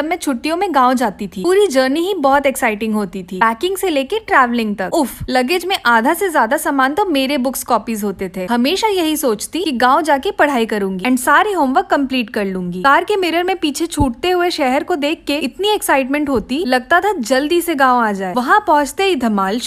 तब मैं छुट्टियों में गांव जाती थी पूरी जर्नी ही बहुत एक्साइटिंग होती थी पैकिंग से लेके ट्रैवलिंग तक उफ लगेज में आधा से ज्यादा सामान तो मेरे बुक्स कॉपीज होते थे हमेशा यही सोचती कि गांव जाके पढ़ाई करूंगी एंड सारे होमवर्क कंप्लीट कर लूंगी कार के मिरर में पीछे छूटते हुए शहर को देख के इतनी एक्साइटमेंट होती लगता था जल्दी से गाँव आ जाए वहाँ पहुँचते ही धमाल